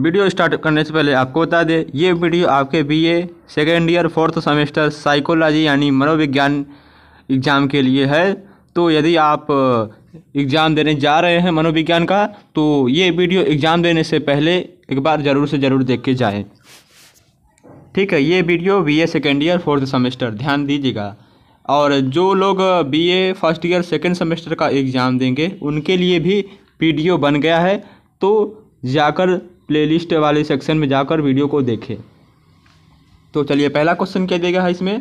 video start करने से पहले आपको बता दें ये वीडियो आपके B A second year fourth semester psychology यानी मनोविज्ञान एग्ज़ाम के लिए है तो यदि आप एग्ज़ाम देने जा रहे हैं मनोविज्ञान का तो ये वीडियो एग्ज़ाम देने से पहले एक बार ज़रूर से ज़रूर देख के जाएँ ठीक है ये video BA second year fourth semester ध्यान दीजिएगा और जो लोग BA first year second semester का एग्ज़ाम देंगे उनके लिए भी वीडियो बन गया है तो जाकर प्लेलिस्ट वाले सेक्शन में जाकर वीडियो को देखें तो चलिए पहला क्वेश्चन क्या देगा है हाँ इसमें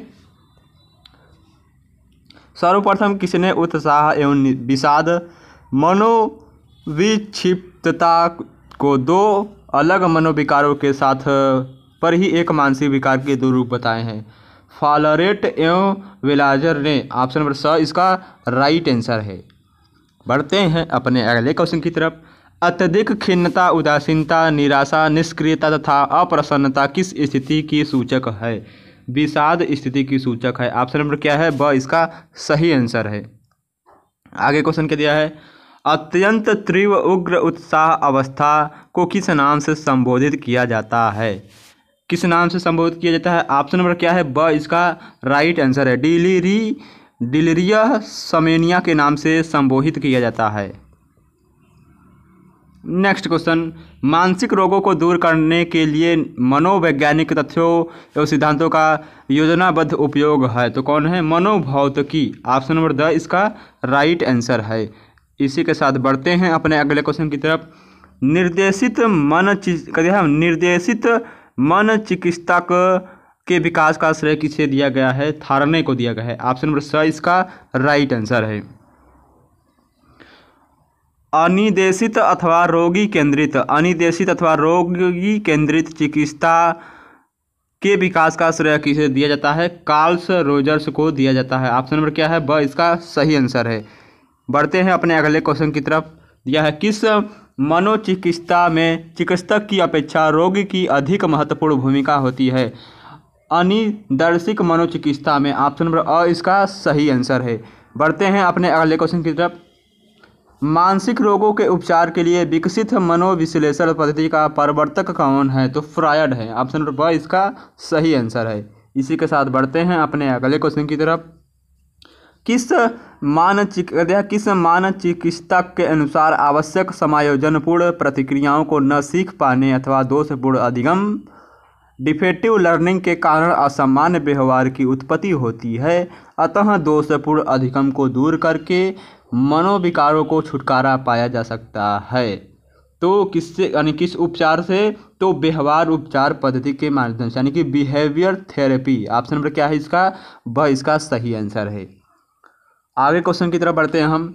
सर्वप्रथम किसने उत्साह एवं विषाद मनोविक्षिप्तता को दो अलग मनोविकारों के साथ पर ही एक मानसिक विकार के दो रूप बताए हैं फॉलरेट एवं विलाजर ने ऑप्शन नंबर स इसका राइट आंसर है बढ़ते हैं अपने अगले क्वेश्चन की तरफ अत्यधिक खिन्नता उदासीनता निराशा निष्क्रियता तथा अप्रसन्नता किस स्थिति की सूचक है विषाद स्थिति की सूचक है ऑप्शन नंबर क्या है ब इसका सही आंसर है आगे क्वेश्चन क्या दिया है अत्यंत तीव्र उग्र उत्साह अवस्था को किस नाम से संबोधित किया जाता है किस नाम से संबोधित किया जाता है ऑप्शन नंबर क्या है ब इसका राइट आंसर है डिलीरी डिलीरिया समेनिया के नाम से संबोधित किया जाता है नेक्स्ट क्वेश्चन मानसिक रोगों को दूर करने के लिए मनोवैज्ञानिक तथ्यों एवं सिद्धांतों का योजनाबद्ध उपयोग है तो कौन है मनोभौतिकी ऑप्शन नंबर द इसका राइट आंसर है इसी के साथ बढ़ते हैं अपने अगले क्वेश्चन की तरफ निर्देशित मन कहते निर्देशित मन चिकित्सक के विकास का श्रेय किसे दिया गया है थारने को दिया गया है ऑप्शन नंबर स इसका राइट आंसर है अनिदेशित अथवा रोगी केंद्रित अनिदेशित अथवा रोगी केंद्रित चिकित्सा के विकास का श्रेय किसे दिया जाता है कार्ल्स रोजर्स को दिया जाता है ऑप्शन नंबर क्या है ब इसका सही आंसर है बढ़ते हैं अपने अगले क्वेश्चन की तरफ यह है किस मनोचिकित्सा में चिकित्सक की अपेक्षा रोगी की अधिक महत्वपूर्ण भूमिका होती है अनिदर्शिक मनोचिकित्सा में ऑप्शन नंबर अ इसका सही आंसर है बढ़ते हैं अपने अगले क्वेश्चन की तरफ मानसिक रोगों के उपचार के लिए विकसित मनोविश्लेषण पद्धति का प्रवर्तक कौन है तो फ्रायड है ऑप्शन नंबर ब इसका सही आंसर है इसी के साथ बढ़ते हैं अपने अगले क्वेश्चन की तरफ किस मानचिक किस मानचिकित्सक के अनुसार आवश्यक समायोजनपूर्ण प्रतिक्रियाओं को न सीख पाने अथवा दोषपूर्ण अधिगम डिफेक्टिव लर्निंग के कारण असामान्य व्यवहार की उत्पत्ति होती है अतः दोषपूर्ण अधिगम को दूर करके मनोविकारों को छुटकारा पाया जा सकता है तो किससे यानी किस उपचार से तो व्यवहार उपचार पद्धति के माध्यम से यानी कि बिहेवियर थेरेपी ऑप्शन नंबर क्या है इसका वह इसका सही आंसर है आगे क्वेश्चन की तरफ बढ़ते हैं हम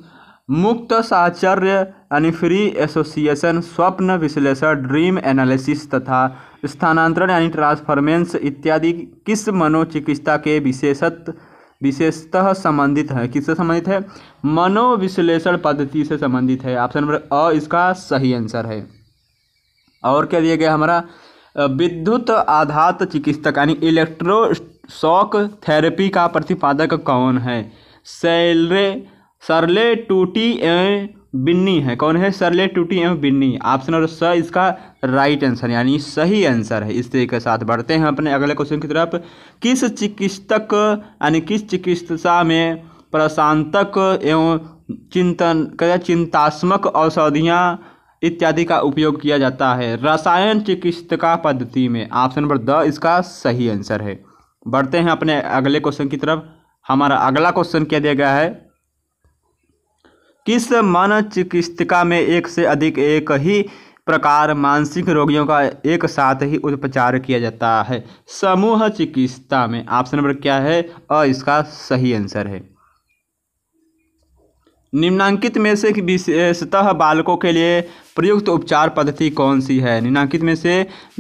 मुक्त साचर्य यानी फ्री एसोसिएशन स्वप्न विश्लेषण ड्रीम एनालिसिस तथा स्थानांतरण यानी ट्रांसफॉर्मेंस इत्यादि किस मनोचिकित्सा के विशेषत विशेषतः संबंधित है किससे संबंधित है मनोविश्लेषण पद्धति से संबंधित है ऑप्शन नंबर अ इसका सही आंसर है और क्या दिया गया हमारा विद्युत आधात चिकित्सक यानी इलेक्ट्रो शॉक थेरेपी का प्रतिपादक कौन है सैलरे सरले टूटी बिन्नी है कौन है सरले टूटी एवं बिन्नी ऑप्शन और स इसका राइट आंसर यानी सही आंसर है इस तरीके के साथ बढ़ते हैं अपने अगले क्वेश्चन की तरफ किस चिकित्सक यानी किस चिकित्सा में प्रशांतक एवं चिंतन क्या चिंतात्मक औषधियाँ इत्यादि का उपयोग किया जाता है रसायन चिकित्सका पद्धति में ऑप्शन नंबर द इसका सही आंसर है बढ़ते हैं अपने अगले क्वेश्चन की तरफ हमारा अगला क्वेश्चन क्या दिया गया है किस मन चिकित्सिका में एक से अधिक एक ही प्रकार मानसिक रोगियों का एक साथ ही उपचार किया जाता है समूह चिकित्सा में ऑप्शन नंबर क्या है और इसका सही आंसर है निम्नांकित में से विशेषतः बालकों के लिए प्रयुक्त उपचार पद्धति कौन सी है निम्नांकित में से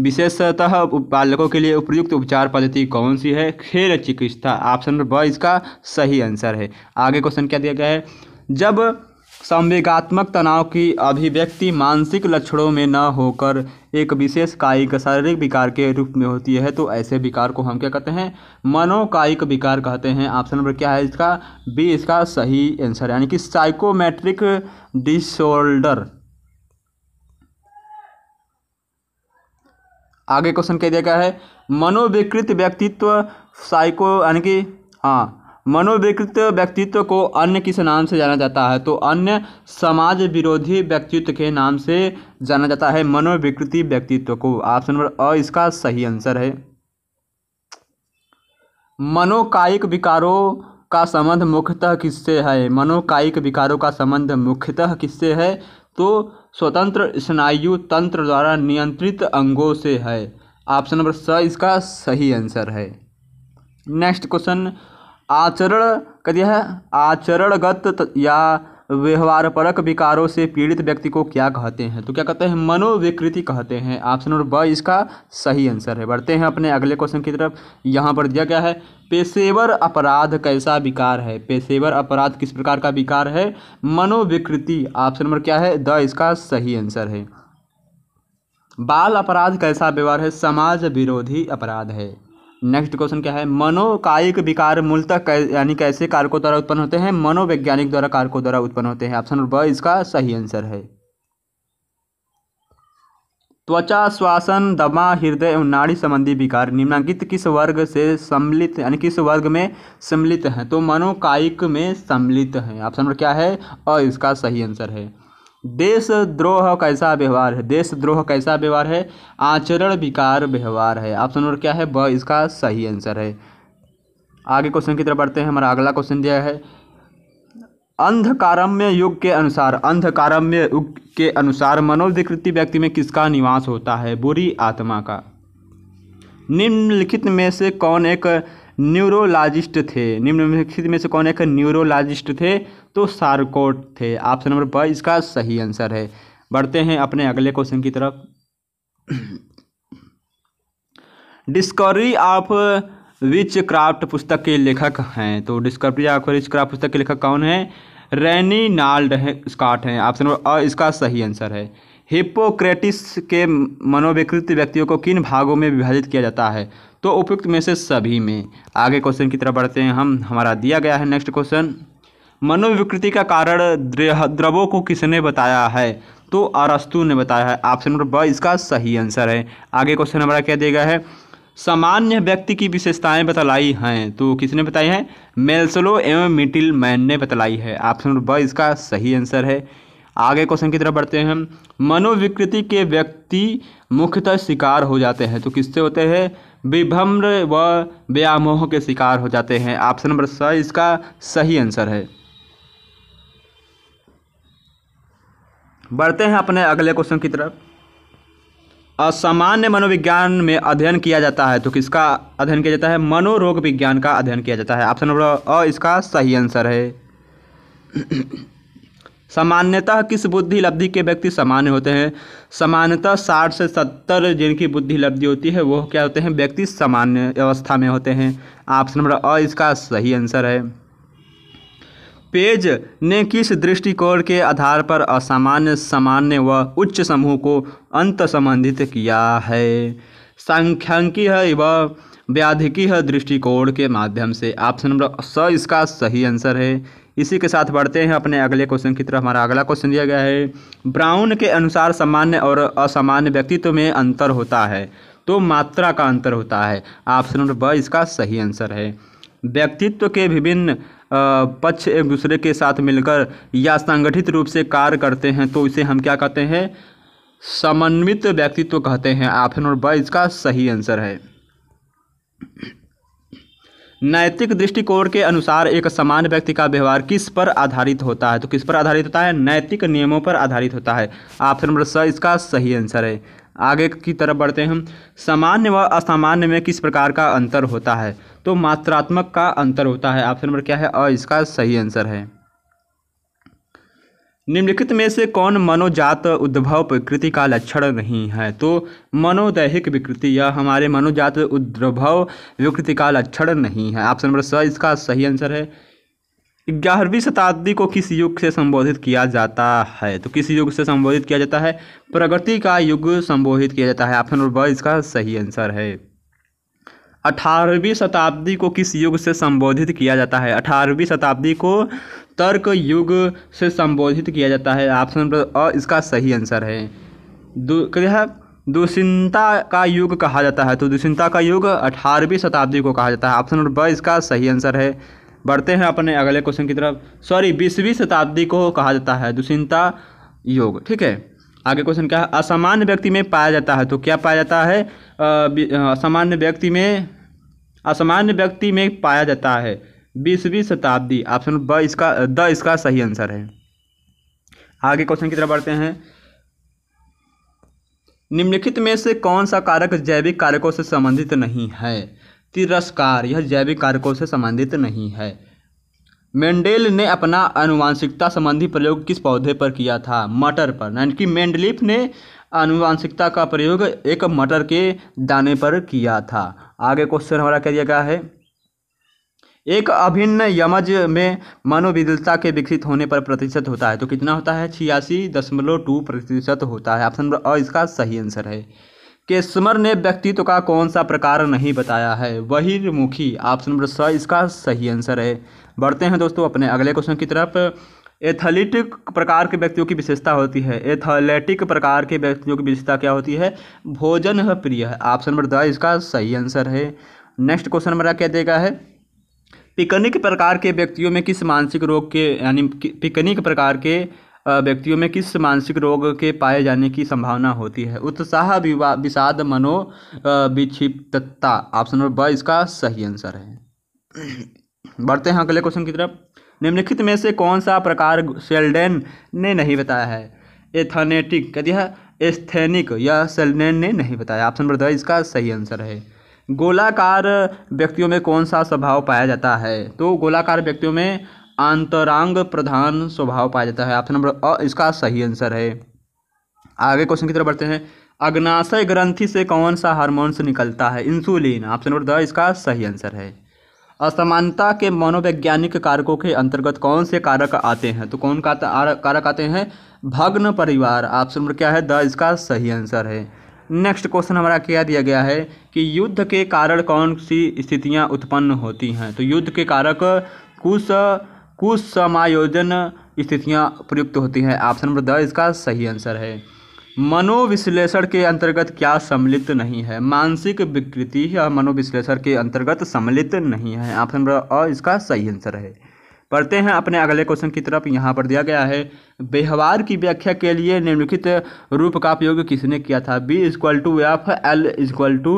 विशेषतः बालकों के लिए उपयुक्त उपचार पद्धति कौन सी है खेल चिकित्सा ऑप्शन नंबर ब इसका सही आंसर है आगे क्वेश्चन क्या दिया गया है जब संवेगात्मक तनाव की अभिव्यक्ति मानसिक लक्षणों में न होकर एक विशेष कायिक शारीरिक विकार के रूप में होती है तो ऐसे विकार को हम क्या कहते हैं मनोकायिक विकार कहते हैं ऑप्शन नंबर क्या है इसका बी इसका सही आंसर यानी कि साइकोमेट्रिक डिसऑर्डर आगे क्वेश्चन क्या दिया गया है मनोविकृत व्यक्तित्व साइको यानी कि हाँ मनोविकृत व्यक्तित्व को अन्य किस नाम से जाना जाता है तो अन्य समाज विरोधी व्यक्तित्व के नाम से जाना जाता है मनोविकृति व्यक्तित्व को ऑप्शन नंबर अ इसका सही आंसर है मनोकायिक विकारों का संबंध मुख्यतः किससे है मनोकायिक विकारों का संबंध मुख्यतः किससे है तो स्वतंत्र स्नायु तंत्र द्वारा नियंत्रित अंगों से है ऑप्शन नंबर स इसका सही आंसर है नेक्स्ट क्वेश्चन आचरण कर दिया है आचरणगत या व्यवहारपरक विकारों से पीड़ित व्यक्ति को क्या कहते हैं तो क्या कहते हैं मनोविकृति कहते हैं ऑप्शन नंबर ब इसका सही आंसर है बढ़ते हैं अपने अगले क्वेश्चन की तरफ यहाँ पर दिया गया है पेशेवर अपराध कैसा विकार है पेशेवर अपराध किस प्रकार का विकार है मनोविकृति ऑप्शन नंबर क्या है द इसका सही आंसर है बाल अपराध कैसा व्यवहार है समाज विरोधी अपराध है नेक्स्ट क्वेश्चन क्या है मनोकायिक विकार मूलतः कै, यानी कैसे कारकों द्वारा उत्पन्न होते हैं मनोवैज्ञानिक द्वारा कारकों द्वारा उत्पन्न होते हैं ऑप्शन नंबर इसका सही आंसर है त्वचा श्वासन दमा हृदय एवं नाड़ी संबंधी विकार निम्नांकित किस वर्ग से सम्मिलित यानी किस वर्ग में सम्मिलित हैं तो मनोकायिक में सम्मिलित हैं ऑप्शन नंबर क्या है और इसका सही आंसर है देशद्रोह कैसा व्यवहार है देशद्रोह कैसा व्यवहार है आचरण विकार व्यवहार है ऑप्शन नंबर क्या है वह इसका सही आंसर है आगे क्वेश्चन की तरफ बढ़ते हैं हमारा अगला क्वेश्चन दिया है अंधकारम्य युग के अनुसार अंधकारम्य युग के अनुसार मनोधिकृति व्यक्ति में किसका निवास होता है बुरी आत्मा का निम्नलिखित में से कौन एक न्यूरोलॉजिस्ट थे निम्नलिखित में से कौन एक न्यूरोलॉजिस्ट थे तो सार्कोट थे ऑप्शन नंबर ब इसका सही आंसर है बढ़ते हैं अपने अगले क्वेश्चन की तरफ डिस्कवरी ऑफ विच क्राफ्ट पुस्तक के लेखक हैं तो डिस्कवरी ऑफ विच क्राफ्ट पुस्तक के लेखक कौन है रैनी नाल्ड है स्कॉट हैं ऑप्शन नंबर अ इसका सही आंसर है हिपोक्रेटिस के मनोविकृत व्यक्तियों को किन भागों में विभाजित किया जाता है तो उपयुक्त में से सभी में आगे क्वेश्चन की तरफ बढ़ते हैं हम हमारा दिया गया है नेक्स्ट क्वेश्चन मनोविकृति का कारण द्रवों को किसने बताया है तो अरस्तु ने बताया है ऑप्शन नंबर ब इसका सही आंसर है आगे क्वेश्चन हमारा क्या देगा है सामान्य व्यक्ति की विशेषताएं बतलाई हैं तो किसने बताई हैं मेल्सलो एवं मिटिल मैन ने बतलाई है ऑप्शन नंबर ब इसका सही आंसर है आगे क्वेश्चन की तरफ बढ़ते हैं हम मनोविकृति के व्यक्ति मुख्यतः शिकार हो जाते हैं तो किससे होते हैं विभम्र व व्यामोह के शिकार हो जाते हैं ऑप्शन नंबर स इसका सही आंसर है बढ़ते हैं अपने अगले क्वेश्चन की तरफ असामान्य मनोविज्ञान में अध्ययन किया जाता है तो किसका अध्ययन किया जाता है मनोरोग विज्ञान का अध्ययन किया जाता है ऑप्शन नंबर अ इसका सही आंसर है सामान्यतः किस बुद्धि लब्धि के व्यक्ति सामान्य होते हैं सामान्यतः साठ से सत्तर जिनकी बुद्धि लब्धि होती है वो क्या होते हैं व्यक्ति सामान्य अवस्था में होते हैं ऑप्शन नंबर अ इसका सही आंसर है पेज ने किस दृष्टिकोण के आधार पर असामान्य सामान्य व उच्च समूह को अंत संबंधित किया है सांख्यिकी है वह व्याधिकी दृष्टिकोण के माध्यम से ऑप्शन नंबर स इसका सही आंसर है इसी के साथ बढ़ते हैं अपने अगले क्वेश्चन की तरफ हमारा अगला क्वेश्चन दिया गया है ब्राउन के अनुसार सामान्य और असामान्य व्यक्तित्व में अंतर होता है तो मात्रा का अंतर होता है ऑप्शन नंबर ब इसका सही आंसर है व्यक्तित्व के विभिन्न पक्ष एक दूसरे के साथ मिलकर या संगठित रूप से कार्य करते हैं तो इसे हम क्या कहते हैं समन्वित व्यक्तित्व कहते हैं ऑप्शन नंबर ब इसका सही आंसर है नैतिक दृष्टिकोण के अनुसार एक समान व्यक्ति का व्यवहार किस पर आधारित होता है तो किस पर आधारित होता है नैतिक नियमों पर आधारित होता है ऑप्शन नंबर स इसका सही आंसर है आगे की तरफ बढ़ते हैं सामान्य व असामान्य में किस प्रकार का अंतर होता है तो मात्रात्मक का अंतर होता है ऑप्शन नंबर क्या है अ इसका सही आंसर है निम्नलिखित में से कौन मनोजात उद्भव प्रकृति का लक्षण नहीं है तो मनोदैहिक विकृति यह हमारे मनोजात उद्भव विकृति का लक्षण नहीं है ऑप्शन नंबर स इसका सही आंसर है ग्यारहवीं शताब्दी को किस युग से संबोधित किया जाता है तो किस युग से संबोधित किया जाता है प्रगति का युग संबोधित किया जाता है ऑप्शन नंबर ब इसका सही आंसर है अठारहवीं शताब्दी को किस युग से संबोधित किया जाता है अठारहवीं शताब्दी को तर्क युग से संबोधित किया जाता है ऑप्शन नंबर अ इसका सही आंसर है दू दुष्चिंता का युग कहा जाता है तो दुष्चिंता का युग अठारहवीं शताब्दी को कहा जाता है ऑप्शन नंबर ब इसका सही आंसर है बढ़ते हैं अपने अगले क्वेश्चन की तरफ सॉरी बीसवीं शताब्दी को कहा जाता है दुष्चिंता योग ठीक है आगे क्वेश्चन क्या है असामान्य व्यक्ति में पाया जाता है तो क्या पाया जाता है असामान्य व्यक्ति में असामान्य व्यक्ति में पाया जाता है बीसवीं शताब्दी ऑप्शन ब इसका द इसका सही आंसर है आगे क्वेश्चन की तरफ बढ़ते हैं निम्नलिखित में से कौन सा कारक जैविक कारकों से संबंधित नहीं है तिरस्कार यह जैविक कारकों से संबंधित नहीं है मेंडेल ने अपना अनुवांशिकता संबंधी प्रयोग किस पौधे पर किया था मटर पर यानी कि मेंडलिप ने अनुवांशिकता का प्रयोग एक मटर के दाने पर किया था आगे क्वेश्चन हमारा क्या दिया गया है एक अभिन्न यमज में मनोविदलता के विकसित होने पर प्रतिशत होता है तो कितना होता है छियासी दशमलव टू प्रतिशत होता है ऑप्शन नंबर और इसका सही आंसर है केस्मर ने व्यक्तित्व का कौन सा प्रकार नहीं बताया है बहिर्मुखी ऑप्शन नंबर स इसका सही आंसर है बढ़ते हैं दोस्तों अपने अगले क्वेश्चन की तरफ एथलेटिक प्रकार के व्यक्तियों की विशेषता होती है एथलेटिक प्रकार के व्यक्तियों की विशेषता क्या होती है भोजन प्रिय है ऑप्शन नंबर द इसका सही आंसर है नेक्स्ट क्वेश्चन नंबर क्या देगा है पिकनिक प्रकार के व्यक्तियों में किस मानसिक रोग के यानी पिकनिक प्रकार के व्यक्तियों में किस मानसिक रोग के पाए जाने की संभावना होती है उत्साह विषाद मनो विक्षिप्तता ऑप्शन नंबर ब इसका सही आंसर है बढ़ते हैं अगले क्वेश्चन की तरफ निम्नलिखित में से कौन सा प्रकार सेल्डेन ने नहीं बताया है एथनेटिक कह दिया एस्थेनिक या सेल्डेन ने नहीं बताया ऑप्शन नंबर द इसका सही आंसर है गोलाकार व्यक्तियों में कौन सा स्वभाव पाया जाता है तो गोलाकार व्यक्तियों में अंतरांग प्रधान स्वभाव पाया जाता है ऑप्शन नंबर अ इसका सही आंसर है आगे क्वेश्चन की तरफ बढ़ते हैं अग्नाशय ग्रंथि से कौन सा हार्मोन्स निकलता है इंसुलिन ऑप्शन नंबर द इसका सही आंसर है असमानता के मनोवैज्ञानिक कारकों के अंतर्गत कौन से कारक आते हैं तो कौन का कारक आते हैं भग्न परिवार ऑप्शन नंबर क्या है द इसका सही आंसर है नेक्स्ट क्वेश्चन हमारा क्या दिया गया है कि युद्ध के कारण कौन सी स्थितियां उत्पन्न होती हैं तो युद्ध के कारक कुछ कुछ समायोजन स्थितियाँ प्रयुक्त होती हैं ऑप्शन नंबर द इसका सही आंसर है मनोविश्लेषण के अंतर्गत क्या सम्मिलित नहीं है मानसिक विकृति या मनोविश्लेषण के अंतर्गत सम्मिलित नहीं है ऑप्शन नंबर अ इसका सही आंसर है पढ़ते हैं अपने अगले क्वेश्चन की तरफ यहाँ पर दिया गया है व्यवहार की व्याख्या के लिए निम्नलिखित रूप का प्रयोग किसने किया था B is equal to F L is equal to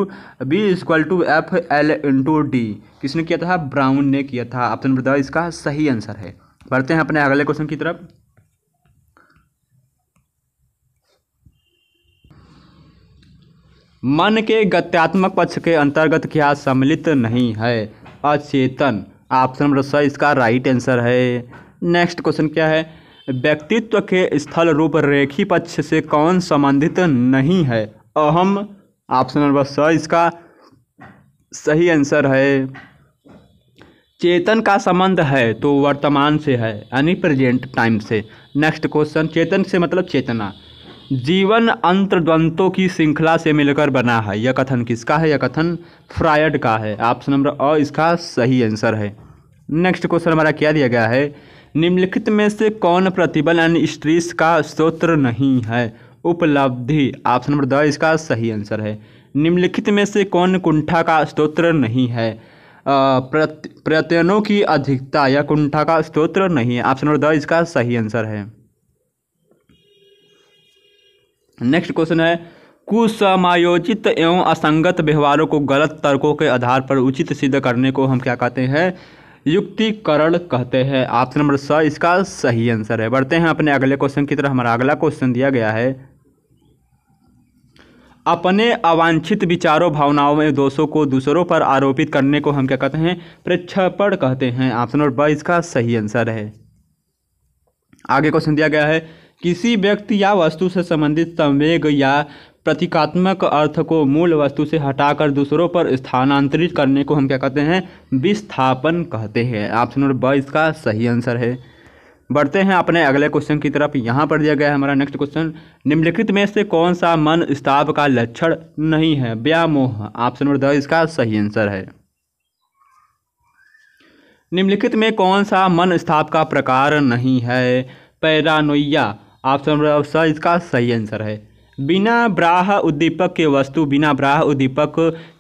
B is equal to F L into D किसने किया था ब्राउन ने किया था ऑप्शन नंबर द इसका सही आंसर है पढ़ते हैं अपने अगले क्वेश्चन की तरफ मन के गत्यात्मक पक्ष के अंतर्गत क्या सम्मिलित नहीं है अचेतन ऑप्शन नंबर स इसका राइट आंसर है नेक्स्ट क्वेश्चन क्या है व्यक्तित्व के स्थल रूप रेखी पक्ष से कौन संबंधित नहीं है अहम ऑप्शन नंबर स इसका सही आंसर है चेतन का संबंध है तो वर्तमान से है यानी प्रेजेंट टाइम से नेक्स्ट क्वेश्चन चेतन से मतलब चेतना जीवन अंतर्द्वंतों की श्रृंखला से मिलकर बना है यह कथन किसका है यह कथन फ्रायड का है ऑप्शन नंबर अ इसका सही आंसर है नेक्स्ट क्वेश्चन हमारा क्या दिया गया है निम्नलिखित में से कौन प्रतिबल एंड स्ट्रीस का स्रोत नहीं है उपलब्धि ऑप्शन नंबर द इसका सही आंसर है निम्नलिखित में से कौन कुंठा का स्रोत नहीं है प्रत्यनों की अधिकता या कुंठा का स्रोत नहीं है ऑप्शन नंबर द इसका सही आंसर है नेक्स्ट क्वेश्चन है कुसमायोजित एवं असंगत व्यवहारों को गलत तर्कों के आधार पर उचित सिद्ध करने को हम क्या कहते हैं युक्तिकरण कहते हैं ऑप्शन नंबर स इसका सही आंसर है बढ़ते हैं अपने अगले क्वेश्चन की तरह हमारा अगला क्वेश्चन दिया गया है अपने अवांछित विचारों भावनाओं में दोषों को दूसरों पर आरोपित करने को हम क्या कहते हैं प्रेक्षपण कहते हैं ऑप्शन नंबर ब इसका सही आंसर है आगे क्वेश्चन दिया गया है किसी व्यक्ति या वस्तु से संबंधित संवेग या प्रतीकात्मक अर्थ को मूल वस्तु से हटाकर दूसरों पर स्थानांतरित करने को हम क्या कहते हैं विस्थापन कहते हैं ऑप्शन नंबर ब इसका सही आंसर है बढ़ते हैं अपने अगले क्वेश्चन की तरफ यहाँ पर दिया गया है हमारा नेक्स्ट क्वेश्चन निम्नलिखित में से कौन सा मन स्ताप का लक्षण नहीं है व्यामोह ऑप्शन नंबर द इसका सही आंसर है निम्नलिखित में कौन सा मन स्थाप का प्रकार नहीं है पैरानोइया ऑप्शन नंबर स इसका सही आंसर है बिना ब्राह उद्दीपक के वस्तु बिना ब्राह उद्दीपक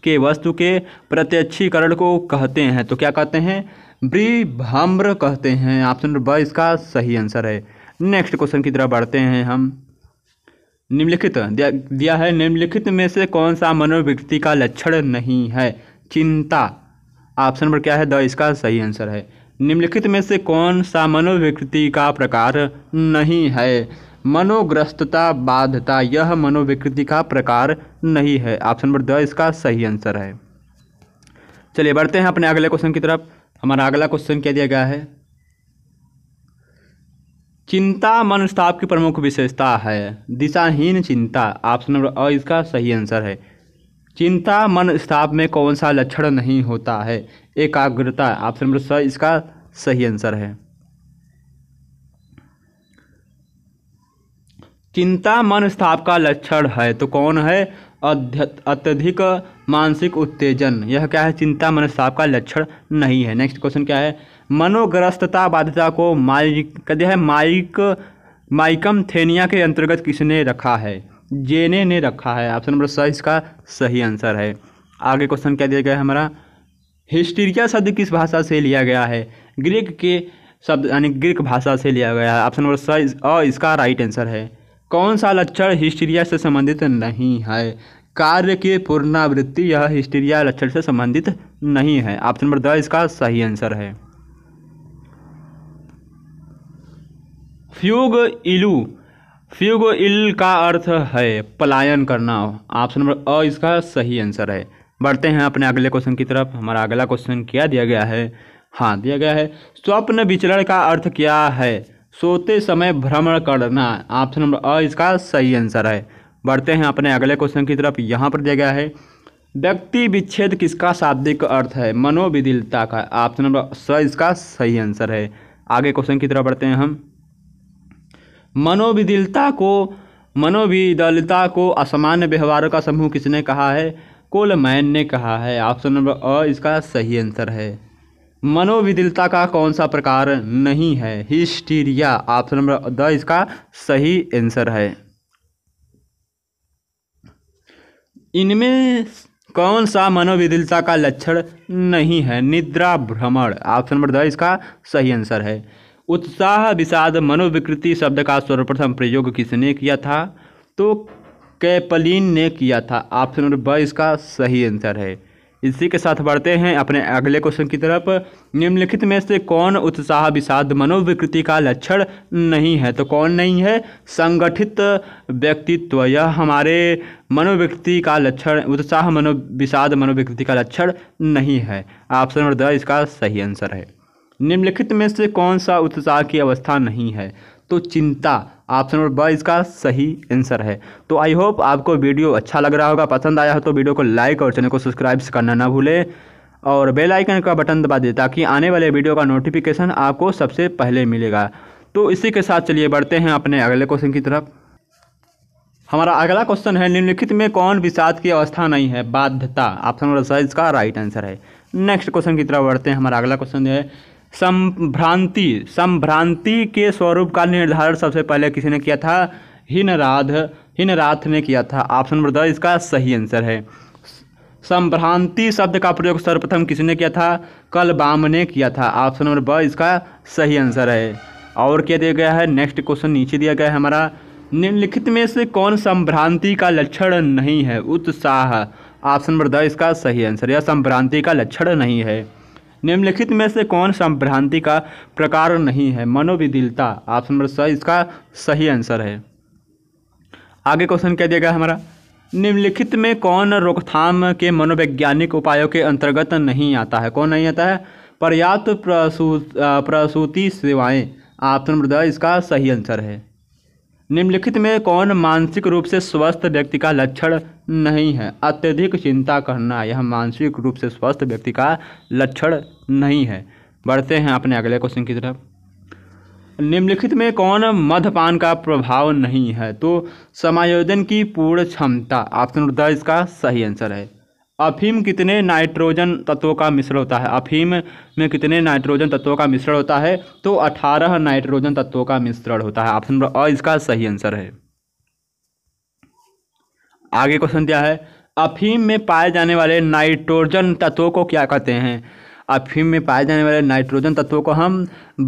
के वस्तु के प्रत्यक्षीकरण को कहते हैं तो क्या कहते हैं ब्रिभम्र कहते हैं ऑप्शन नंबर ब इसका सही आंसर है नेक्स्ट क्वेश्चन की तरफ बढ़ते हैं हम निम्नलिखित दिया, दिया है निम्नलिखित में से कौन सा मनोविकृति का लक्षण नहीं है चिंता ऑप्शन नंबर क्या है द इसका सही आंसर है निम्नलिखित में से कौन सा मनोविकृति का प्रकार नहीं है मनोग्रस्तता बाधता यह मनोविकृति का प्रकार नहीं है ऑप्शन नंबर द इसका सही आंसर है चलिए बढ़ते हैं अपने अगले क्वेश्चन की तरफ हमारा अगला क्वेश्चन क्या दिया गया है चिंता मनस्ताप की प्रमुख विशेषता है दिशाहीन चिंता ऑप्शन नंबर अ इसका सही आंसर है चिंता मन स्थाप में कौन सा लक्षण नहीं होता है एकाग्रता ऑप्शन नंबर इसका सही आंसर है चिंता मन स्थाप का लक्षण है तो कौन है अत्यधिक मानसिक उत्तेजन यह क्या है चिंता मनस्ताप का लक्षण नहीं है नेक्स्ट क्वेश्चन क्या है मनोग्रस्तता बाध्यता को माइक कहते है माइक माइकम थेनिया के अंतर्गत किसने रखा है जेने ने रखा है ऑप्शन नंबर स इसका सही आंसर है आगे क्वेश्चन क्या दिया गया है हमारा हिस्टीरिया शब्द किस भाषा से लिया गया है ग्रीक के शब्द यानी ग्रीक भाषा से लिया गया है ऑप्शन नंबर स अ इसका राइट आंसर है कौन सा लक्षण हिस्टीरिया से संबंधित नहीं है कार्य की पुनरावृत्ति यह हिस्टीरिया लक्षण से संबंधित नहीं है ऑप्शन नंबर द इसका सही आंसर है फ्यूग इलू फ्यूगो इल का अर्थ है पलायन करना ऑप्शन नंबर अ इसका सही आंसर है बढ़ते हैं अपने अगले क्वेश्चन की तरफ हमारा अगला क्वेश्चन क्या दिया गया है हाँ दिया गया है स्वप्न विचरण का अर्थ क्या है सोते समय भ्रमण करना ऑप्शन नंबर अ इसका सही आंसर है बढ़ते हैं अपने अगले क्वेश्चन की तरफ यहाँ पर दिया गया है व्यक्ति विच्छेद किसका शाब्दिक अर्थ है मनोविदिलता का ऑप्शन नंबर स इसका सही आंसर है आगे क्वेश्चन की तरफ बढ़ते हैं हम मनोविदिलता को मनोविदलता को असामान्य व्यवहारों का समूह किसने कहा है कोलमैन ने कहा है ऑप्शन नंबर अ इसका सही आंसर है मनोविदिलता का कौन सा प्रकार नहीं है हिस्टीरिया ऑप्शन नंबर द इसका सही आंसर है इनमें कौन सा मनोविदिलता का लक्षण नहीं है निद्रा भ्रमण ऑप्शन नंबर द इसका सही आंसर है उत्साह विषाद मनोविकृति शब्द का सर्वप्रथम प्रयोग किसने किया था तो कैपलिन ने किया था ऑप्शन नंबर ब इसका सही आंसर है इसी के साथ बढ़ते हैं अपने अगले क्वेश्चन की तरफ निम्नलिखित में से कौन उत्साह विषाद मनोविकृति का लक्षण नहीं है तो कौन नहीं है संगठित व्यक्तित्व यह हमारे मनोविकृति का लक्षण उत्साह मनो विषाद मनोविकृति का लक्षण नहीं है ऑप्शन नंबर द इसका सही आंसर है निम्नलिखित में से कौन सा उत्साह की अवस्था नहीं है तो चिंता ऑप्शन नंबर ब इसका सही आंसर है तो आई होप आपको वीडियो अच्छा लग रहा होगा पसंद आया हो तो वीडियो को लाइक और चैनल को सब्सक्राइब करना ना भूलें और बेल आइकन का बटन दबा दें ताकि आने वाले वीडियो का नोटिफिकेशन आपको सबसे पहले मिलेगा तो इसी के साथ चलिए बढ़ते हैं अपने अगले क्वेश्चन की तरफ हमारा अगला क्वेश्चन है निम्नलिखित में कौन विषाद की अवस्था नहीं है बाध्यता ऑप्शन नंबर इसका राइट आंसर है नेक्स्ट क्वेश्चन की तरफ बढ़ते हैं हमारा अगला क्वेश्चन है संभ्रांति संभ्रांति के स्वरूप का निर्धारण सबसे पहले किसी ने किया था हिनराध हिनराथ ने किया था ऑप्शन नंबर दस इसका सही आंसर है संभ्रांति शब्द का प्रयोग सर्वप्रथम किसने किया था कलबाम ने किया था ऑप्शन नंबर ब इसका सही आंसर है और क्या दिया गया है नेक्स्ट क्वेश्चन नीचे दिया गया है हमारा निम्नलिखित में से कौन संभ्रांति का लक्षण नहीं है उत्साह ऑप्शन नंबर द इसका सही आंसर या संभ्रांति का लक्षण नहीं है निम्नलिखित में से कौन संभ्रांति का प्रकार नहीं है मनोविदिलता ऑप्शन नंबर स इसका सही आंसर है आगे क्वेश्चन क्या दिया गया हमारा निम्नलिखित में कौन रोकथाम के मनोवैज्ञानिक उपायों के अंतर्गत नहीं आता है कौन नहीं आता है पर्याप्त प्रसूति सेवाएं ऑप्शन नंबर इसका सही आंसर है निम्नलिखित में कौन मानसिक रूप से स्वस्थ व्यक्ति का लक्षण नहीं है अत्यधिक चिंता करना यह मानसिक रूप से स्वस्थ व्यक्ति का लक्षण नहीं है बढ़ते हैं अपने अगले क्वेश्चन की तरफ निम्नलिखित में कौन मध्यपान का प्रभाव नहीं है तो समायोजन की पूर्ण क्षमता ऑप्शन द इसका सही आंसर है अफीम कितने नाइट्रोजन तत्वों का मिश्रण होता है अफीम में कितने नाइट्रोजन तत्वों का मिश्रण होता है तो 18 नाइट्रोजन तत्वों का मिश्रण होता है ऑप्शन नंबर अ इसका सही आंसर है आगे क्वेश्चन क्या है अफीम में पाए जाने वाले नाइट्रोजन तत्वों को क्या कहते हैं अफीम में पाए जाने वाले नाइट्रोजन तत्वों को हम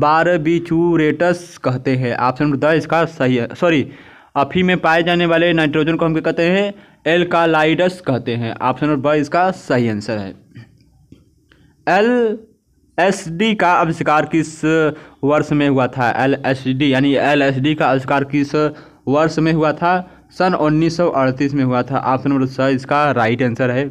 बारबीचूरेटस कहते हैं ऑप्शन नंबर द इसका सही है सॉरी अफीम में पाए जाने वाले नाइट्रोजन को हम क्या कहते हैं एल्कालाइडस कहते हैं ऑप्शन नंबर ब इसका सही आंसर है एल एस डी का आविष्कार किस वर्ष में हुआ था एल एस डी यानी एल एस डी का आविष्कार किस वर्ष में हुआ था सन अड़तीस में हुआ था ऑप्शन नंबर स इसका राइट आंसर है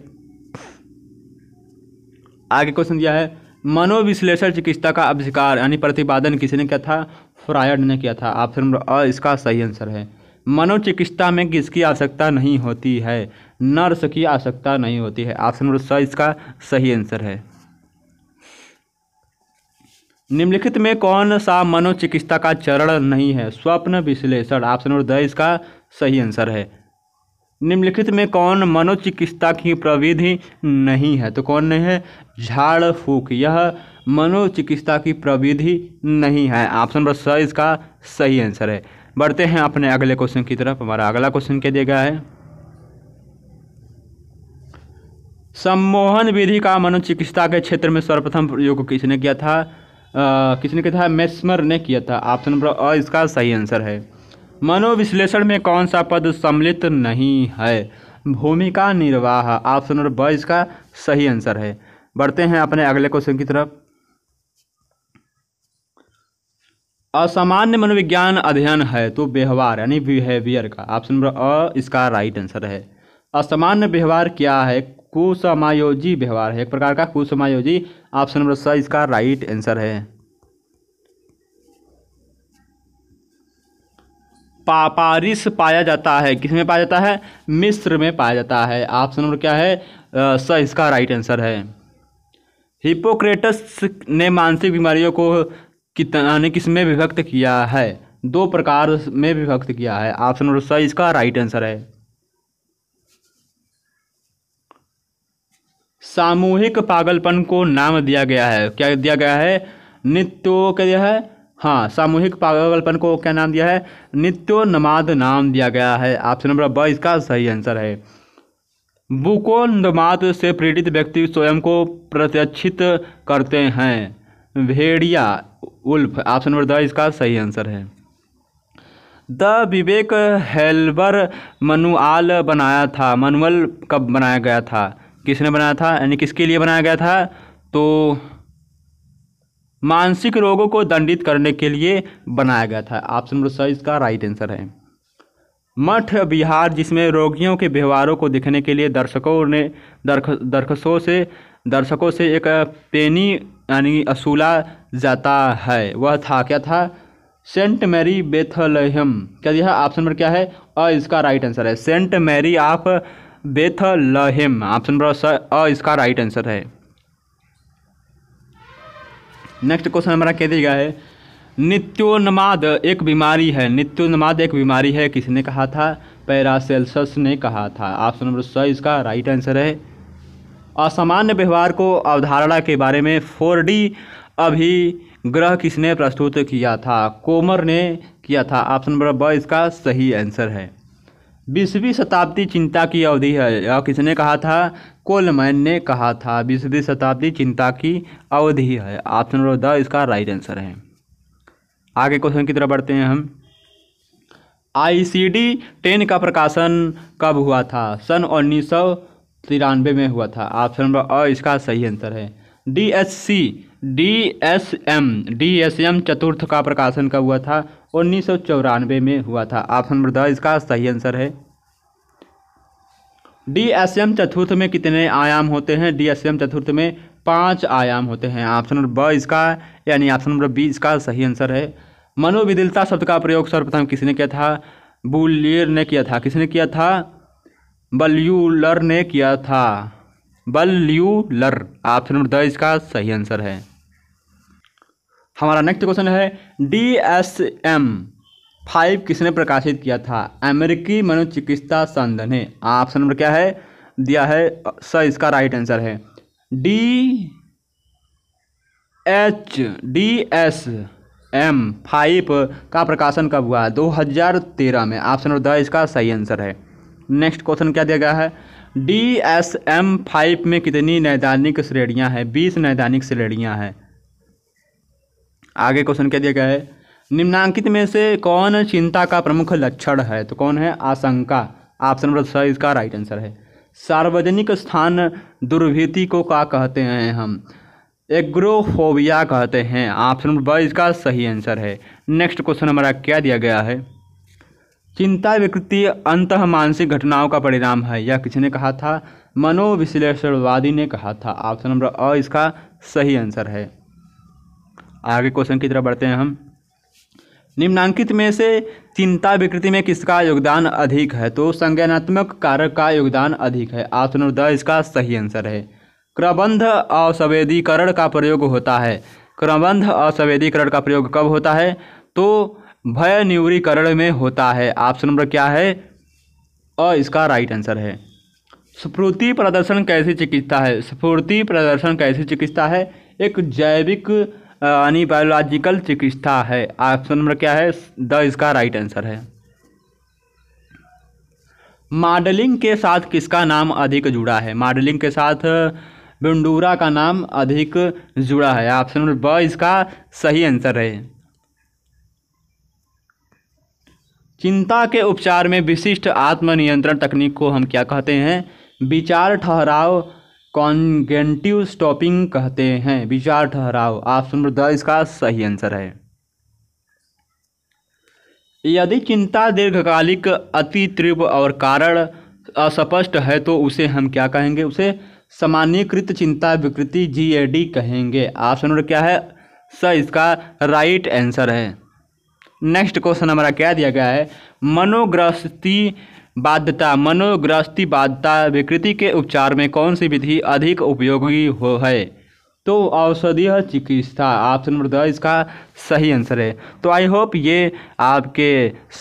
आगे क्वेश्चन दिया है मनोविश्लेषण चिकित्सा का आविष्कार यानी प्रतिपादन किसने किया था फ्रायड ने किया था ऑप्शन नंबर अ इसका सही आंसर है मनोचिकित्सा में किसकी आवश्यकता नहीं होती है नर्स की आवश्यकता नहीं होती है ऑप्शन नंबर सौ इसका सही आंसर है निम्नलिखित में कौन सा मनोचिकित्सा का चरण नहीं है स्वप्न विश्लेषण ऑप्शन नंबर द इसका सही आंसर है निम्नलिखित में कौन मनोचिकित्सा की प्रविधि नहीं है तो कौन नहीं है झाड़ फूक यह मनोचिकित्सा की प्रविधि नहीं है ऑप्शन नंबर स इसका सही आंसर है बढ़ते हैं अपने अगले क्वेश्चन की तरफ हमारा अगला क्वेश्चन क्या देगा है सम्मोहन विधि का मनोचिकित्सा के क्षेत्र में सर्वप्रथम प्रयोग किसने किया था आ, किसने किया था मेस्मर ने किया था ऑप्शन नंबर अ इसका सही आंसर है मनोविश्लेषण में कौन सा पद सम्मिलित नहीं है भूमिका निर्वाह ऑप्शन नंबर ब इसका सही आंसर है बढ़ते हैं अपने अगले क्वेश्चन की तरफ असामान्य मनोविज्ञान अध्ययन है तो व्यवहार यानी बिहेवियर का ऑप्शन नंबर अ इसका राइट आंसर है असामान्य व्यवहार क्या है कुसमायोजी व्यवहार है एक प्रकार का कुसमायोजी ऑप्शन नंबर स इसका राइट आंसर है पापारिस पाया जाता है किस में पाया जाता है मिस्र में पाया जाता है ऑप्शन नंबर क्या है स इसका राइट आंसर है हिपोक्रेटस ने मानसिक बीमारियों को कितने किसमें विभक्त किया है दो प्रकार में विभक्त किया है ऑप्शन नंबर स इसका राइट आंसर है सामूहिक पागलपन को नाम दिया गया है क्या दिया गया है नित्यो क्या दिया है हाँ सामूहिक पागलपन को क्या नाम दिया है नित्यो नमाद नाम दिया गया है ऑप्शन नंबर ब इसका सही आंसर है नमाद से प्रेरित व्यक्ति स्वयं को प्रत्यक्षित करते हैं भेड़िया उल्फ ऑप्शन नंबर द इसका सही आंसर है द विवेक हेल्बर मनुआल बनाया था मनुअल कब बनाया गया था किसने बनाया था यानी किसके लिए बनाया गया था तो मानसिक रोगों को दंडित करने के लिए बनाया गया था ऑप्शन नंबर स इसका राइट आंसर है मठ बिहार जिसमें रोगियों के व्यवहारों को देखने के लिए दर्शकों ने दर्ख दर्शकों से दर्शकों से एक पेनी यानी असूला जाता है वह था क्या था सेंट मैरी बेथलहम क्या दिया ऑप्शन नंबर क्या है अ इसका राइट आंसर है Saint Mary of Bethlehem option number अ इसका राइट आंसर है नेक्स्ट क्वेश्चन हमारा कह दिया है नित्योन्माद एक बीमारी है नित्योन्माद एक बीमारी है किसने कहा था पैरासेल्सस ने कहा था ऑप्शन नंबर स इसका राइट आंसर है असामान्य व्यवहार को अवधारणा के बारे में फोर डी अभी ग्रह किसने प्रस्तुत किया था कोमर ने किया था ऑप्शन नंबर ब इसका सही आंसर है बीसवीं शताब्दी चिंता की अवधि है यह किसने कहा था कोलमैन ने कहा था बीसवीं शताब्दी चिंता की अवधि है ऑप्शन नंबर द इसका राइट आंसर है आगे क्वेश्चन की तरफ बढ़ते हैं हम आईसीडी टेन का प्रकाशन कब हुआ था सन उन्नीस सौ तिरानवे में हुआ था ऑप्शन नंबर अ इसका सही आंसर है D S C D S M D S M चतुर्थ का प्रकाशन कब हुआ था उन्नीस सौ चौरानवे में हुआ था ऑप्शन नंबर द इसका सही आंसर है डी एस एम चतुर्थ में कितने आयाम होते हैं डी एस एम चतुर्थ में पाँच आयाम होते हैं ऑप्शन नंबर ब इसका यानी ऑप्शन नंबर बी इसका सही आंसर है मनोविदिलता शब्द का प्रयोग सर्वप्रथम किसने किया था बुलियर ने किया था किसने किया था बल्यूलर ने किया था बल्यूलर ऑप्शन नंबर द इसका सही आंसर है हमारा नेक्स्ट क्वेश्चन है डी एस एम फाइव किसने प्रकाशित किया था अमेरिकी मनोचिकित्सा संघ ने ऑप्शन नंबर क्या है दिया है स इसका राइट आंसर है D H D S M five का प्रकाशन कब हुआ 2013 में ऑप्शन नंबर द इसका सही आंसर है नेक्स्ट क्वेश्चन क्या दिया गया है डी एस एम फाइव में कितनी नैदानिक श्रेणियाँ हैं बीस नैदानिक श्रेणियाँ हैं आगे क्वेश्चन क्या दिया गया है निम्नांकित में से कौन चिंता का प्रमुख लक्षण है तो कौन है आशंका ऑप्शन नंबर छः इसका राइट आंसर है सार्वजनिक स्थान दुर्भीति को क्या कहते हैं हम एग्रोफोबिया कहते हैं ऑप्शन नंबर ब इसका सही आंसर है नेक्स्ट क्वेश्चन हमारा क्या दिया गया है चिंता विकृति अंतः मानसिक घटनाओं का परिणाम है यह किसने कहा था मनोविश्लेषणवादी ने कहा था ऑप्शन नंबर अ इसका सही आंसर है आगे क्वेश्चन की तरफ बढ़ते हैं हम निम्नांकित में से चिंता विकृति में किसका योगदान अधिक है तो संज्ञानात्मक कारक का योगदान अधिक है ऑप्शन नंबर द इसका सही आंसर है क्रबंध असंवेदीकरण का प्रयोग होता है क्रबंध असंवेदीकरण का प्रयोग कब होता है तो भय न्यूरीकरण में होता है ऑप्शन नंबर क्या है अ इसका राइट आंसर है स्फूर्ति प्रदर्शन कैसी चिकित्सा है स्फूर्ति प्रदर्शन कैसी चिकित्सा है एक जैविक यानी बायोलॉजिकल चिकित्सा है ऑप्शन नंबर क्या है द इसका राइट आंसर है मॉडलिंग के साथ किसका नाम अधिक जुड़ा है मॉडलिंग के साथ बिंडूरा का नाम अधिक जुड़ा है ऑप्शन नंबर ब इसका सही आंसर है चिंता के उपचार में विशिष्ट आत्मनियंत्रण तकनीक को हम क्या कहते हैं विचार ठहराव कॉन्गेंटिव स्टॉपिंग कहते हैं विचार ठहराव आप सुन द इसका सही आंसर है यदि चिंता दीर्घकालिक अति तीव्र और कारण अस्पष्ट है तो उसे हम क्या कहेंगे उसे सामान्यकृत चिंता विकृति जीएडी कहेंगे सुन रहे क्या है स इसका राइट आंसर है नेक्स्ट क्वेश्चन हमारा क्या दिया गया है मनोग्रस्ती बाध्यता मनोग्रस्ती बाध्यता विकृति के उपचार में कौन सी विधि अधिक उपयोगी हो है तो औषधीय चिकित्सा ऑप्शन नंबर दस इसका सही आंसर है तो आई होप ये आपके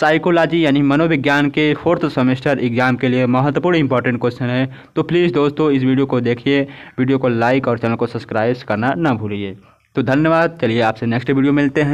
साइकोलॉजी यानी मनोविज्ञान के फोर्थ सेमेस्टर एग्जाम के लिए महत्वपूर्ण इंपॉर्टेंट क्वेश्चन है तो प्लीज़ दोस्तों इस वीडियो को देखिए वीडियो को लाइक और चैनल को सब्सक्राइब करना ना भूलिए तो धन्यवाद चलिए आपसे नेक्स्ट वीडियो मिलते हैं